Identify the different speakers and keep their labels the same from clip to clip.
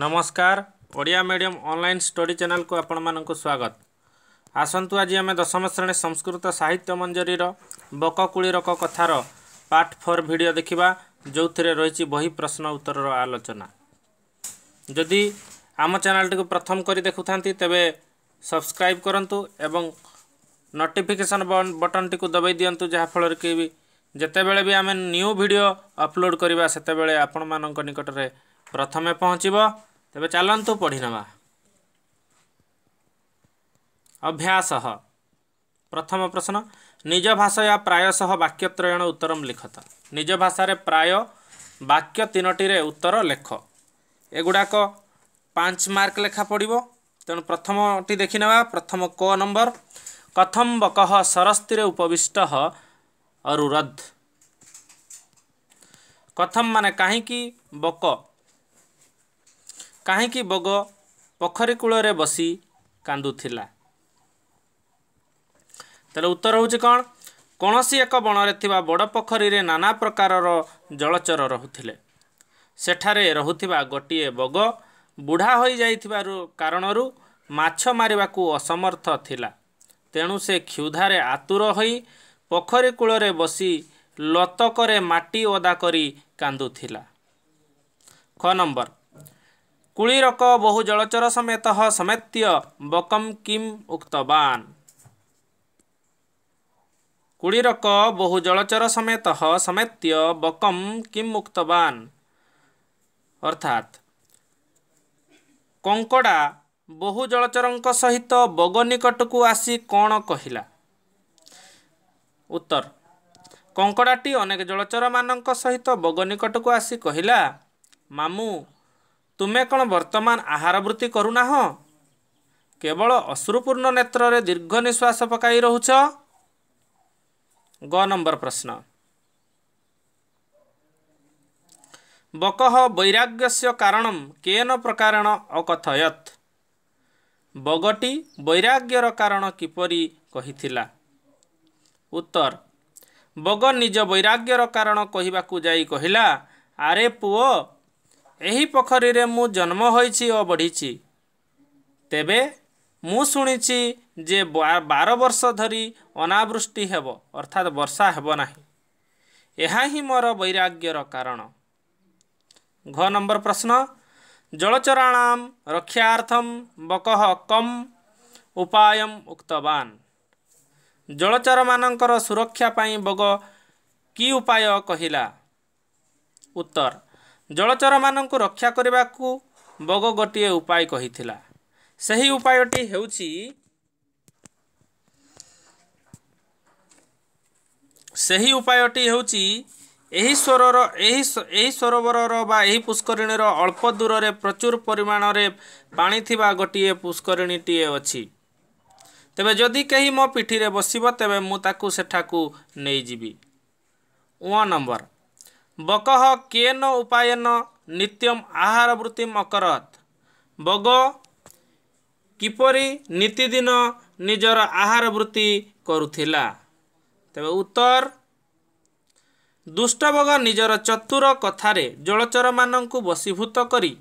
Speaker 1: ନମସ୍କାର Odia medium online study ଚ୍ୟାନେଲକୁ ଆପଣମାନଙ୍କୁ ସ୍ୱାଗତ ଆସନ୍ତୁ ଆଜି ଆମେ ଦଶମ ଶ୍ରେଣୀ ସଂସ୍କୃତ ସାହିତ୍ୟ ମଞ୍ଜରୀର ବକକୁଳିରକ କଥାର ପାର୍ଟ ଫୋର୍ ଭିଡ଼ିଓ ଦେଖିବା ଯେଉଁଥିରେ ରହିଛି ବହି ପ୍ରଶ୍ନ ଉତ୍ତରର ଆଲୋଚନା ଯଦି ଆମ ଚ୍ୟାନେଲଟିକୁ ପ୍ରଥମ କରି ଦେଖୁଥାନ୍ତି ତେବେ ସବସ୍କ୍ରାଇବ୍ କରନ୍ତୁ ଏବଂ ନୋଟିଫିକେସନ୍ ବଟନ୍ଟିକୁ ଦବାଇ ଦିଅନ୍ତୁ ଯାହାଫଳରେ କି ଯେତେବେଳେ ବି ଆମେ ନ୍ୟୁ ଭିଡ଼ିଓ ଅପଲୋଡ଼ କରିବା ସେତେବେଳେ ଆପଣମାନଙ୍କ ନିକଟରେ ପ୍ରଥମେ ପହଞ୍ଚିବ ତେବେ ଚାଲନ୍ତୁ ପଢ଼ିନେବା ଅଭ୍ୟାସ ପ୍ରଥମ ପ୍ରଶ୍ନ ନିଜ ଭାଷା ପ୍ରାୟଶଃ ବାକ୍ୟତ୍ରୟଣ ଉତ୍ତରମ ଲିଖତ ନିଜ ଭାଷାରେ ପ୍ରାୟ ବାକ୍ୟ ତିନୋଟିରେ ଉତ୍ତର ଲେଖ ଏଗୁଡ଼ାକ ପାଞ୍ଚ ମାର୍କ ଲେଖା ପଡ଼ିବ ତେଣୁ ପ୍ରଥମଟି ଦେଖିନେବା ପ୍ରଥମ କ ନମ୍ବର କଥମ ବକହ ସରସ୍ତିରେ ଉପବିଷ୍ଟ ଅରୁରଦ୍ କଥମ ମାନେ କାହିଁକି ବକ କାହିଁକି ବଗ ପୋଖରୀ କୂଳରେ ବସି କାନ୍ଦୁଥିଲା ତେବେ ଉତ୍ତର ହେଉଛି କ'ଣ କୌଣସି ଏକ ବଣରେ ଥିବା ବଡ଼ ପୋଖରୀରେ ନାନା ପ୍ରକାରର ଜଳଚର ରହୁଥିଲେ ସେଠାରେ ରହୁଥିବା ଗୋଟିଏ ବଗ ବୁଢ଼ା ହୋଇଯାଇଥିବାରୁ କାରଣରୁ ମାଛ ମାରିବାକୁ ଅସମର୍ଥ ଥିଲା ତେଣୁ ସେ କ୍ଷୁଧାରେ ଆତୁର ହୋଇ ପୋଖରୀ କୂଳରେ ବସି ଲତକରେ ମାଟି ଓଦା କରି କାନ୍ଦୁଥିଲା ଖ ନମ୍ବର କୁଳିରକ ବହୁ ଜଳଚର ସମେତ ସମେତ୍ୟ ବକମ୍ କିମ୍ ଉକ୍ତବାନ୍ କୁଳିରକ ବହୁ ଜଳଚର ସମେତ ସମେତ୍ୟ ବକମ୍ କିମ୍ ଉକ୍ତବାନ୍ ଅର୍ଥାତ୍ କଙ୍କଡ଼ା ବହୁ ଜଳଚରଙ୍କ ସହିତ ବଗ ନିକଟକୁ ଆସି କ'ଣ କହିଲା ଉତ୍ତର କଙ୍କଡ଼ାଟି ଅନେକ ଜଳଚରମାନଙ୍କ ସହିତ ବଗ ନିକଟକୁ ଆସି କହିଲା ମାମୁଁ ତୁମେ କ'ଣ ବର୍ତ୍ତମାନ ଆହାର ବୃତ୍ତି କରୁନାହ କେବଳ ଅଶ୍ରୁପୂର୍ଣ୍ଣ ନେତ୍ରରେ ଦୀର୍ଘ ନିଶ୍ୱାସ ପକାଇ ରହୁଛ ଗ ନମ୍ବର ପ୍ରଶ୍ନ ବକହ ବୈରାଗ୍ୟସ୍ୟ କାରଣ କେନ ପ୍ରକାରଣ ଅକଥୟତ ବଗଟି ବୈରାଗ୍ୟର କାରଣ କିପରି କହିଥିଲା ଉତ୍ତର ବଗ ନିଜ ବୈରାଗ୍ୟର କାରଣ କହିବାକୁ ଯାଇ କହିଲା ଆରେ ପୁଅ ଏହି ପୋଖରୀରେ ମୁଁ ଜନ୍ମ ହୋଇଛି ଓ ବଢ଼ିଛି ତେବେ ମୁଁ ଶୁଣିଛି ଯେ ବାର ବର୍ଷ ଧରି ଅନାବୃଷ୍ଟି ହେବ ଅର୍ଥାତ୍ ବର୍ଷା ହେବ ନାହିଁ ଏହା ହିଁ ମୋର ବୈରାଗ୍ୟର କାରଣ ଘ ନମ୍ବର ପ୍ରଶ୍ନ ଜଳଚରାଣାମ ରକ୍ଷାର୍ଥମ ବକହ କମ୍ ଉପାୟ ଉକ୍ତବାନ ଜଳଚରମାନଙ୍କର ସୁରକ୍ଷା ପାଇଁ ବଗ କି ଉପାୟ କହିଲା ଉତ୍ତର ଜଳଚରମାନଙ୍କୁ ରକ୍ଷା କରିବାକୁ ବଗ ଗୋଟିଏ ଉପାୟ କହିଥିଲା ସେହି ଉପାୟଟି ହେଉଛି ସେହି ଉପାୟଟି ହେଉଛି ଏହି ସ୍ୱରର ଏହି ଏହି ସରୋବରର ବା ଏହି ପୁଷ୍କରିଣୀର ଅଳ୍ପ ଦୂରରେ ପ୍ରଚୁର ପରିମାଣରେ ପାଣି ଥିବା ଗୋଟିଏ ପୁଷ୍କରିଣୀଟିଏ ଅଛି ତେବେ ଯଦି କେହି ମୋ ପିଠିରେ ବସିବ ତେବେ ମୁଁ ତାକୁ ସେଠାକୁ ନେଇଯିବି ଓ ନମ୍ବର ବକ କେନ ଉପାୟନ ନିତ୍ୟମ ଆହାର ବୃତ୍ତି ମକରତ ବଗ କିପରି ନୀତିଦିନ ନିଜର ଆହାର ବୃତ୍ତି କରୁଥିଲା ତେବେ ଉତ୍ତର ଦୁଷ୍ଟବଗ ନିଜର ଚତୁର କଥାରେ ଜଳଚରମାନଙ୍କୁ ବଶୀଭୂତ କରି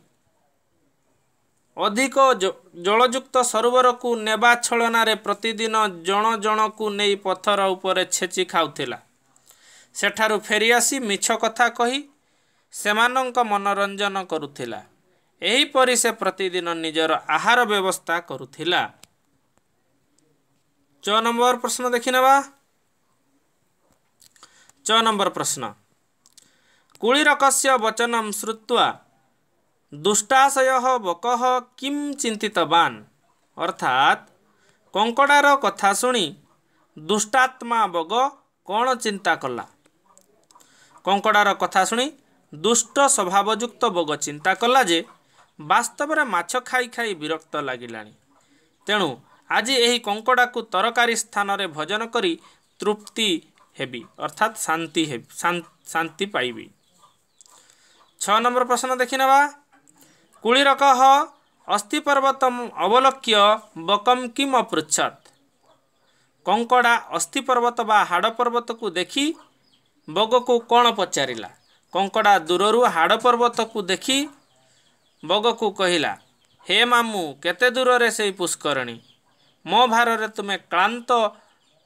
Speaker 1: ଅଧିକ ଜଳଯୁକ୍ତ ସରୋବରକୁ ନେବା ଛଳନାରେ ପ୍ରତିଦିନ ଜଣ ଜଣକୁ ନେଇ ପଥର ଉପରେ ଛେଚି ଖାଉଥିଲା ସେଠାରୁ ଫେରିଆସି ମିଛ କଥା କହି ସେମାନଙ୍କ ମନୋରଞ୍ଜନ କରୁଥିଲା ଏହିପରି ସେ ପ୍ରତିଦିନ ନିଜର ଆହାର ବ୍ୟବସ୍ଥା କରୁଥିଲା ଛ ନମ୍ବର ପ୍ରଶ୍ନ ଦେଖିନେବା ଛ ନମ୍ବର ପ୍ରଶ୍ନ କୁଳିରକସ୍ୟ ବଚନ ଶ୍ରୁତ୍ୱା ଦୁଷ୍ଟାଶୟ ବକହ କିମ୍ ଚିନ୍ତିତବାନ୍ ଅର୍ଥାତ୍ କଙ୍କଡ଼ାର କଥା ଶୁଣି ଦୁଷ୍ଟାତ୍ମା ବଗ କ'ଣ ଚିନ୍ତା କଲା କଙ୍କଡ଼ାର କଥା ଶୁଣି ଦୁଷ୍ଟ ସ୍ୱଭାବଯୁକ୍ତ ବଗ ଚିନ୍ତା କଲା ଯେ ବାସ୍ତବରେ ମାଛ ଖାଇ ଖାଇ ବିରକ୍ତ ଲାଗିଲାଣି ତେଣୁ ଆଜି ଏହି କଙ୍କଡ଼ାକୁ ତରକାରୀ ସ୍ଥାନରେ ଭୋଜନ କରି ତୃପ୍ତି ହେବି ଅର୍ଥାତ୍ ଶାନ୍ତି ହେବି ଶାନ୍ତି ପାଇବି ଛଅ ନମ୍ବର ପ୍ରଶ୍ନ ଦେଖିନେବା କୁଳିରକହ ଅସ୍ଥି ପର୍ବତ ଅବଲକ୍ଷ୍ୟ ବକମ୍ କିମ୍ ଅପୃଚ୍ଛତ୍ କଙ୍କଡ଼ା ଅସ୍ଥି ପର୍ବତ ବା ହାଡ଼ ପର୍ବତକୁ ଦେଖି ବଗକୁ କ'ଣ ପଚାରିଲା କଙ୍କଡ଼ା ଦୂରରୁ ହାଡ଼ ପର୍ବତକୁ ଦେଖି ବଗକୁ କହିଲା ହେ ମାମୁଁ କେତେ ଦୂରରେ ସେଇ ପୁଷ୍କରଣୀ ମୋ ଭାରରେ ତୁମେ କ୍ଳାନ୍ତ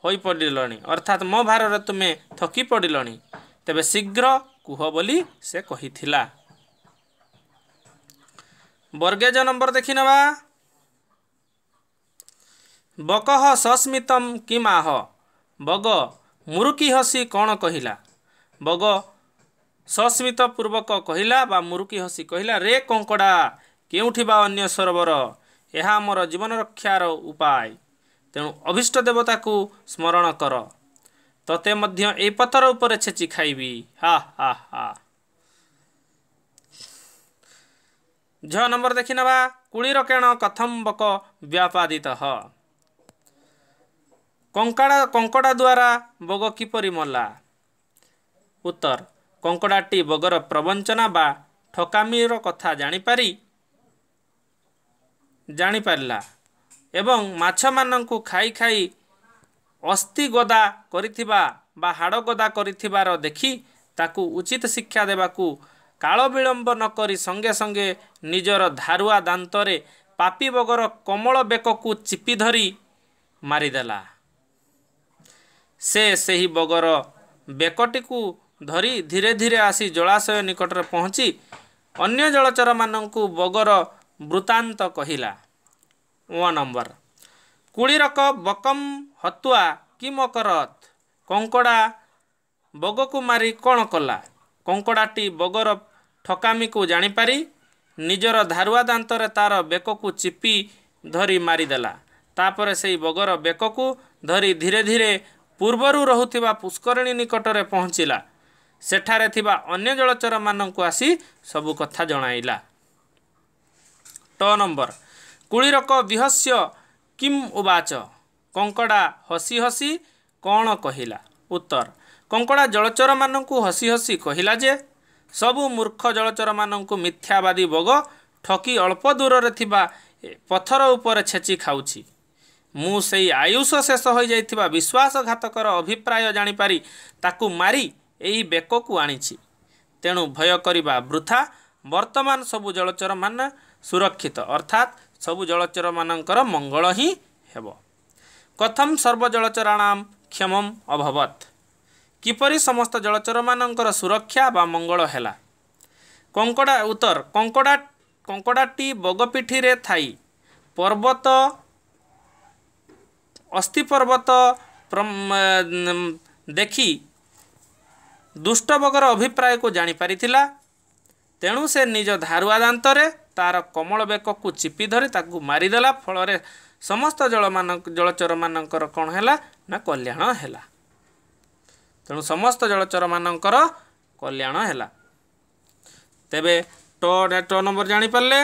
Speaker 1: ହୋଇପଡ଼ିଲଣି ଅର୍ଥାତ୍ ମୋ ଭାରରେ ତୁମେ ଥକି ପଡ଼ିଲଣି ତେବେ ଶୀଘ୍ର କୁହ ବୋଲି ସେ କହିଥିଲା ବର୍ଗେଜ ନମ୍ବର ଦେଖିନେବା ବକହ ସସ୍ମିତମ୍ କି ମାହ ବଗ ମୁରୁକି ହସି କ'ଣ କହିଲା ବଗ ସସ୍ମିତ ପୂର୍ବକ କହିଲା ବା ମୁରୁକି ହସି କହିଲା ରେ କଙ୍କଡ଼ା କେଉଁଠି ବା ଅନ୍ୟ ସରୋବର ଏହା ଆମର ଜୀବନ ରକ୍ଷାର ଉପାୟ ତେଣୁ ଅଭୀଷ୍ଟ ଦେବତାକୁ ସ୍ମରଣ କର ତତେ ମଧ୍ୟ ଏଇ ପଥର ଉପରେ ଛେଚି ଖାଇବି ହା ହା ହା ଝିଅ ନମ୍ବର ଦେଖିନେବା କୁଳିର କେଣ କଥମ୍ ବକ ବ୍ୟାପାଦିତ କଙ୍କଡ଼ା କଙ୍କଡ଼ା ଦ୍ୱାରା ବଗ କିପରି ମଲା ଉତ୍ତର କଙ୍କଡ଼ାଟି ବଗର ପ୍ରବଞ୍ଚନା ବା ଠକାମିର କଥା ଜାଣିପାରି ଜାଣିପାରିଲା ଏବଂ ମାଛମାନଙ୍କୁ ଖାଇ ଖାଇ ଅସ୍ଥି ଗଦା କରିଥିବା ବା ହାଡ଼ ଗଦା କରିଥିବାର ଦେଖି ତାକୁ ଉଚିତ ଶିକ୍ଷା ଦେବାକୁ କାଳ ବିଳମ୍ବ ନକରି ସଙ୍ଗେ ସଙ୍ଗେ ନିଜର ଧାରୁଆ ଦାନ୍ତରେ ପାପି ବଗର କମଳ ବେକକୁ ଚିପି ଧରି ମାରିଦେଲା ସେ ସେହି ବଗର ବେକଟିକୁ ଧରି ଧୀରେ ଧୀରେ ଆସି ଜଳାଶୟ ନିକଟରେ ପହଞ୍ଚି ଅନ୍ୟ ଜଳଚରମାନଙ୍କୁ ବଗର ବୃତ୍ତାନ୍ତ କହିଲା ଓ ନମ୍ବର କୁଳିରକ ବକମ ହତୁଆ କି ମକରତ୍ କଙ୍କଡ଼ା ବଗକୁ ମାରି କ'ଣ କଲା କଙ୍କଡ଼ାଟି ବଗର ଠକାମିକୁ ଜାଣିପାରି ନିଜର ଧାରୁଆ ଦାନ୍ତରେ ତା'ର ବେକକୁ ଚିପି ଧରି ମାରିଦେଲା ତାପରେ ସେହି ବଗର ବେକକୁ ଧରି ଧୀରେ ଧୀରେ ପୂର୍ବରୁ ରହୁଥିବା ପୁଷ୍କରିଣୀ ନିକଟରେ ପହଞ୍ଚିଲା ସେଠାରେ ଥିବା ଅନ୍ୟ ଜଳଚରମାନଙ୍କୁ ଆସି ସବୁ କଥା ଜଣାଇଲା ଟ ନମ୍ବର କୁଳିରକ ବିହସ୍ୟ କିମ୍ ଉବାଚ କଙ୍କଡ଼ା ହସି ହସି କ'ଣ କହିଲା ଉତ୍ତର କଙ୍କଡ଼ା ଜଳଚରମାନଙ୍କୁ ହସି ହସି କହିଲା ଯେ ସବୁ ମୂର୍ଖ ଜଳଚରମାନଙ୍କୁ ମିଥ୍ୟାବାଦୀ ବଗ ଠକି ଅଳ୍ପ ଦୂରରେ ଥିବା ପଥର ଉପରେ ଛେଚି ଖାଉଛି ମୁଁ ସେଇ ଆୟୁଷ ଶେଷ ହୋଇଯାଇଥିବା ବିଶ୍ୱାସଘାତକର ଅଭିପ୍ରାୟ ଜାଣିପାରି ତାକୁ ମାରି ଏହି ବେକକୁ ଆଣିଛି ତେଣୁ ଭୟ କରିବା ବୃଥା ବର୍ତ୍ତମାନ ସବୁ ଜଳଚରମାନେ ସୁରକ୍ଷିତ ଅର୍ଥାତ୍ ସବୁ ଜଳଚରମାନଙ୍କର ମଙ୍ଗଳ ହିଁ ହେବ କଥମ ସର୍ବଜଳଚରାଣାମ କ୍ଷମମ ଅଭବତ୍ କିପରି ସମସ୍ତ ଜଳଚରମାନଙ୍କର ସୁରକ୍ଷା ବା ମଙ୍ଗଳ ହେଲା କଙ୍କଡ଼ା ଉତ୍ତର କଙ୍କଡ଼ା କଙ୍କଡ଼ାଟି ବଗପିଠିରେ ଥାଇ ପର୍ବତ ଅସ୍ଥି ପର୍ବତ ଦେଖି ଦୁଷ୍ଟଭୋଗର ଅଭିପ୍ରାୟକୁ ଜାଣିପାରିଥିଲା ତେଣୁ ସେ ନିଜ ଧାରୁଆ ଦାନ୍ତରେ ତା'ର କମଳ ବେକକୁ ଚିପି ଧରି ତାକୁ ମାରିଦେଲା ଫଳରେ ସମସ୍ତ ଜଳମାନ ଜଳଚରମାନଙ୍କର କ'ଣ ହେଲା ନା କଲ୍ୟାଣ ହେଲା ତେଣୁ ସମସ୍ତ ଜଳଚରମାନଙ୍କର କଲ୍ୟାଣ ହେଲା ତେବେ ଟ ନେ ଟ ନମ୍ବର ଜାଣିପାରିଲେ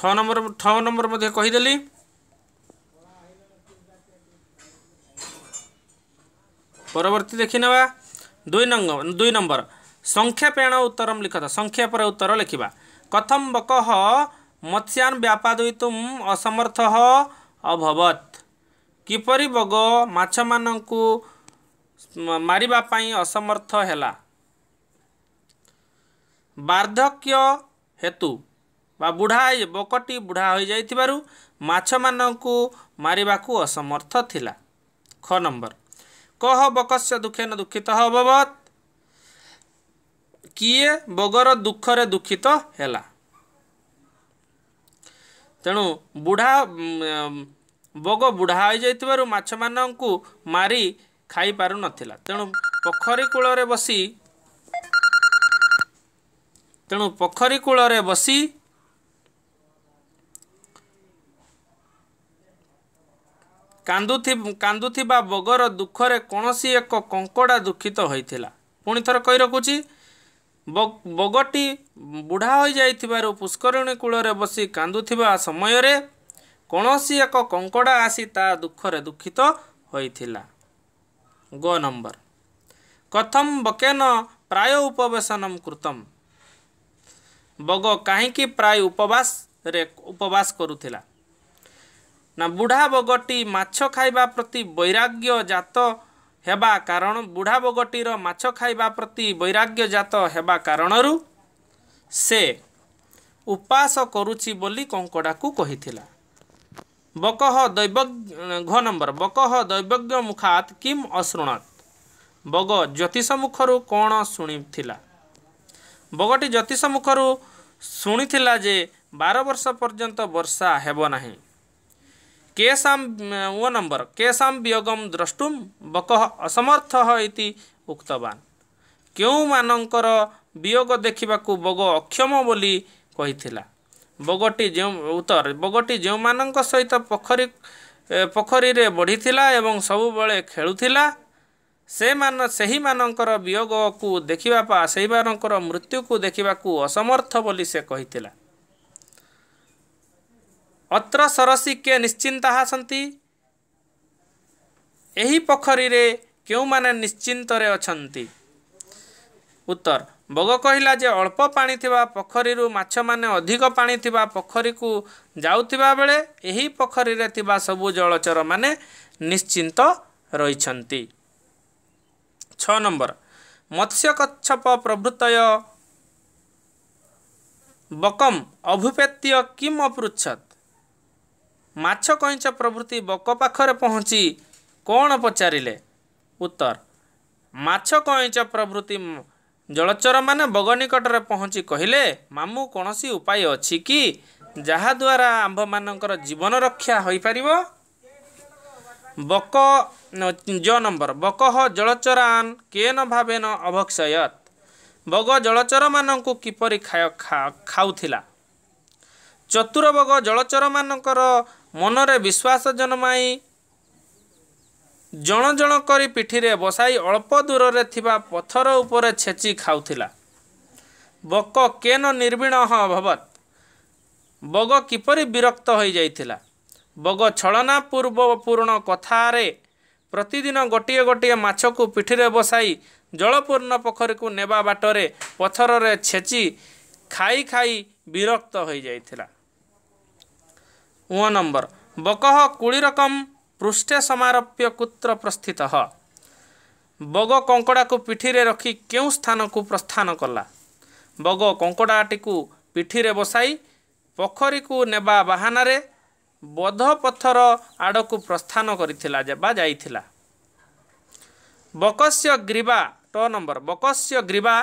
Speaker 1: ଛଅ ନମ୍ବର ଛଅ ନମ୍ବର ମଧ୍ୟ କହିଦେଲି ପରବର୍ତ୍ତୀ ଦେଖିନେବା ଦୁଇ ନମ୍ବ ଦୁଇ ନମ୍ବର ସଂକ୍ଷେପେଣ ଉତ୍ତରମ ଲିଖତ ସଂକ୍ଷେପର ଉତ୍ତର ଲେଖିବା କଥମ ବକହ ମତ୍ସ୍ୟାନ୍ ବ୍ୟାପାଦୁତୁମ୍ ଅସମର୍ଥ ଅଭବତ୍ କିପରି ବଗ ମାଛମାନଙ୍କୁ ମାରିବା ପାଇଁ ଅସମର୍ଥ ହେଲା ବାର୍ଦ୍ଧକ୍ୟ ହେତୁ ବା ବୁଢ଼ା ବକଟି ବୁଢ଼ା ହୋଇଯାଇଥିବାରୁ ମାଛମାନଙ୍କୁ ମାରିବାକୁ ଅସମର୍ଥ ଥିଲା ଖ ନମ୍ବର କହ ବକସ୍ୟ ଦୁଃଖେନ ଦୁଃଖିତ ହବବତ୍ କିଏ ବଗର ଦୁଃଖରେ ଦୁଃଖିତ ହେଲା ତେଣୁ ବୁଢ଼ା ବଗ ବୁଢ଼ା ହୋଇଯାଇଥିବାରୁ ମାଛମାନଙ୍କୁ ମାରି ଖାଇପାରୁନଥିଲା ତେଣୁ ପୋଖରୀ କୂଳରେ ବସି ତେଣୁ ପୋଖରୀ କୂଳରେ ବସି କାନ୍ଦୁଥି କାନ୍ଦୁଥିବା ବଗର ଦୁଃଖରେ କୌଣସି ଏକ କଙ୍କଡ଼ା ଦୁଃଖିତ ହୋଇଥିଲା ପୁଣି ଥରେ କହି ରଖୁଛି ବଗଟି ବୁଢ଼ା ହୋଇଯାଇଥିବାରୁ ପୁଷ୍କରିଣୀ କୂଳରେ ବସି କାନ୍ଦୁଥିବା ସମୟରେ କୌଣସି ଏକ କଙ୍କଡ଼ା ଆସି ତା ଦୁଃଖରେ ଦୁଃଖିତ ହୋଇଥିଲା ଗ ନମ୍ବର କଥମ ବକେନ ପ୍ରାୟ ଉପବେଶନ କୃତମ ବଗ କାହିଁକି ପ୍ରାୟ ଉପବାସରେ ଉପବାସ କରୁଥିଲା ନା ବୁଢ଼ା ବଗଟି ମାଛ ଖାଇବା ପ୍ରତି ବୈରାଗ୍ୟ ଜାତ ହେବା କାରଣ ବୁଢ଼ା ବଗଟିର ମାଛ ଖାଇବା ପ୍ରତି ବୈରାଗ୍ୟ ଜାତ ହେବା କାରଣରୁ ସେ ଉପାସ କରୁଛି ବୋଲି କଙ୍କଡ଼ାକୁ କହିଥିଲା ବକହ ଦୈବଜ୍ଞ ଘ ନମ୍ବର ବକହ ଦୈବଜ୍ଞ ମୁଖାତ୍ କିମ୍ ଅଶୃଣତ୍ ବଗ ଜ୍ୟୋତିଷ ମୁଖରୁ କ'ଣ ଶୁଣିଥିଲା ବଗଟି ଜ୍ୟୋତିଷ ମୁଖରୁ ଶୁଣିଥିଲା ଯେ ବାର ବର୍ଷ ପର୍ଯ୍ୟନ୍ତ ବର୍ଷା ହେବ ନାହିଁ केषां वो नंबर केषां वियोगं द्रष्टुम बकः असमर्थः इति उक्तवान् क्यों मानंकर वियोग देखिबाकु बग अक्षम बोली कहिथिला बगटि जे उत्तर बगटि जे मानंक सहित पोखरी पोखरी रे बढीथिला एवं सब बळे खेळुथिला ସେ ମାନ ସେହିମାନଙ୍କର ବିୟୋଗକୁ ଦେଖିବା ପା ସେହିମାନଙ୍କର ମୃତ୍ୟୁକୁ ଦେଖିବାକୁ ଅସମର୍ଥ ବୋଲି ସେ କହିଥିଲା ଅତ୍ର ସରସୀ କିଏ ନିଶ୍ଚିନ୍ତ ଆସନ୍ତି ଏହି ପୋଖରୀରେ କେଉଁମାନେ ନିଶ୍ଚିନ୍ତରେ ଅଛନ୍ତି ଉତ୍ତର ବଗ କହିଲା ଯେ ଅଳ୍ପ ପାଣି ଥିବା ପୋଖରୀରୁ ମାଛମାନେ ଅଧିକ ପାଣି ଥିବା ପୋଖରୀକୁ ଯାଉଥିବା ବେଳେ ଏହି ପୋଖରୀରେ ଥିବା ସବୁ ଜଳଚରମାନେ ନିଶ୍ଚିନ୍ତ ରହିଛନ୍ତି ଛଅ ନମ୍ବର ମତ୍ସ୍ୟ କଚ୍ଛପ ପ୍ରଭୃତୟ ବକମ୍ ଅଭୁପେତ୍ୟ କିମ୍ ଅପୃଚ୍ଛତ୍ ମାଛ କଇଁଚ ପ୍ରଭୃତି ବକ ପାଖରେ ପହଞ୍ଚି କ'ଣ ପଚାରିଲେ ଉତ୍ତର ମାଛ କଇଁଚ ପ୍ରଭୃତି ଜଳଚରମାନେ ବଗ ନିକଟରେ ପହଞ୍ଚି କହିଲେ ମାମୁଁ କୌଣସି ଉପାୟ ଅଛି କି ଯାହାଦ୍ୱାରା ଆମ୍ଭମାନଙ୍କର ଜୀବନ ରକ୍ଷା ହୋଇପାରିବ ବକ ଜ ନମ୍ବର ବକହ ଜଳଚରାନ୍ କେନ ଭାବେନ ଅଭକ୍ଷୟତ ବଗ ଜଳଚରମାନଙ୍କୁ କିପରି ଖାଉଥିଲା ଚତୁର ବଗ ଜଳଚରମାନଙ୍କର ମନରେ ବିଶ୍ୱାସ ଜନ୍ମାଇ ଜଣ ଜଣ କରି ପିଠିରେ ବସାଇ ଅଳ୍ପ ଦୂରରେ ଥିବା ପଥର ଉପରେ ଛେଚି ଖାଉଥିଲା ବକ କେନ ନିର୍ବିଣ ହଁ ଭବତ ବଗ କିପରି ବିରକ୍ତ ହୋଇଯାଇଥିଲା ବଗ ଛଳନା ପୂର୍ବ ପୂରଣ କଥାରେ ପ୍ରତିଦିନ ଗୋଟିଏ ଗୋଟିଏ ମାଛକୁ ପିଠିରେ ବସାଇ ଜଳପୂର୍ଣ୍ଣ ପୋଖରୀକୁ ନେବା ବାଟରେ ପଥରରେ ଛେଚି ଖାଇ ଖାଇ ବିରକ୍ତ ହୋଇଯାଇଥିଲା ଉଅ ନମ୍ବର ବକ କୁଳିରକମ ପୃଷ୍ଠେ ସମାରପ୍ୟ କୁତ୍ର ପ୍ରସ୍ଥିତ ବଗ କଙ୍କଡ଼ାକୁ ପିଠିରେ ରଖି କେଉଁ ସ୍ଥାନକୁ ପ୍ରସ୍ଥାନ କଲା ବଗ କଙ୍କଡ଼ାଟିକୁ ପିଠିରେ ବସାଇ ପୋଖରୀକୁ ନେବା ବାହାନାରେ ବଧପଥର ଆଡ଼କୁ ପ୍ରସ୍ଥାନ କରିଥିଲା ବା ଯାଇଥିଲା ବକସ୍ୟ ଗ୍ରୀବା ଟ ନମ୍ବର ବକସ୍ୟ ଗ୍ରୀବା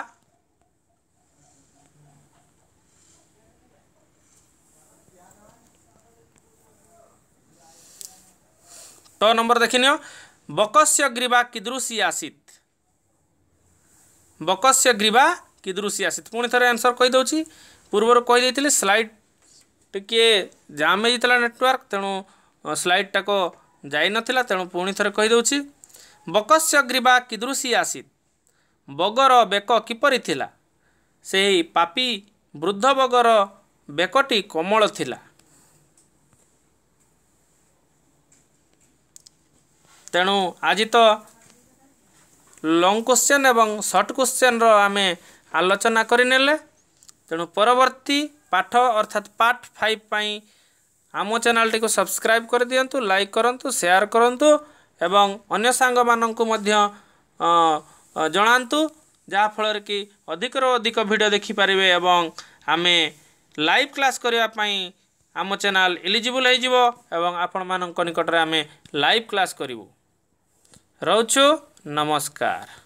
Speaker 1: ଟ ନମ୍ବର ଦେଖିନିଅ ବକସ୍ୟ ଗ୍ରୀବା କିଦୃଶି ଆସିତ ବକସ୍ୟ ଗ୍ରୀବା କିଦୃଶି ଆସିତ ପୁଣି ଥରେ ଆନ୍ସର୍ କହିଦେଉଛି ପୂର୍ବରୁ କହିଦେଇଥିଲି ସ୍ଲାଇଡ଼ ଟିକିଏ ଜାମ୍ ହେଇଯାଇଥିଲା ନେଟୱାର୍କ ତେଣୁ ସ୍ଲାଇଡ଼ଟାକୁ ଯାଇନଥିଲା ତେଣୁ ପୁଣି ଥରେ କହିଦେଉଛି ବକସ୍ୟ ଗ୍ରୀବା କିଦୃଶି ଆସିତ ବଗର ବେକ କିପରି ଥିଲା ସେହି ପାପି ବୃଦ୍ଧ ବଗର ବେକଟି କୋମଳ ଥିଲା ତେଣୁ ଆଜି ତ ଲଙ୍ଗ କୋଶ୍ଚିନ୍ ଏବଂ ସର୍ଟ କୋଶ୍ଚିନ୍ର ଆମେ ଆଲୋଚନା କରିନେଲେ ତେଣୁ ପରବର୍ତ୍ତୀ ପାଠ ଅର୍ଥାତ୍ ପାର୍ଟ ଫାଇଭ୍ ପାଇଁ ଆମ ଚ୍ୟାନେଲଟିକୁ ସବସ୍କ୍ରାଇବ୍ କରିଦିଅନ୍ତୁ ଲାଇକ୍ କରନ୍ତୁ ସେୟାର୍ କରନ୍ତୁ ଏବଂ ଅନ୍ୟ ସାଙ୍ଗମାନଙ୍କୁ ମଧ୍ୟ ଜଣାନ୍ତୁ ଯାହାଫଳରେ କି ଅଧିକରୁ ଅଧିକ ଭିଡ଼ିଓ ଦେଖିପାରିବେ ଏବଂ ଆମେ ଲାଇଭ୍ କ୍ଲାସ୍ କରିବା ପାଇଁ ଆମ ଚ୍ୟାନେଲ ଇଲିଜିବୁଲ୍ ହେଇଯିବ ଏବଂ ଆପଣମାନଙ୍କ ନିକଟରେ ଆମେ ଲାଇଭ୍ କ୍ଲାସ୍ କରିବୁ रोचो नमस्कार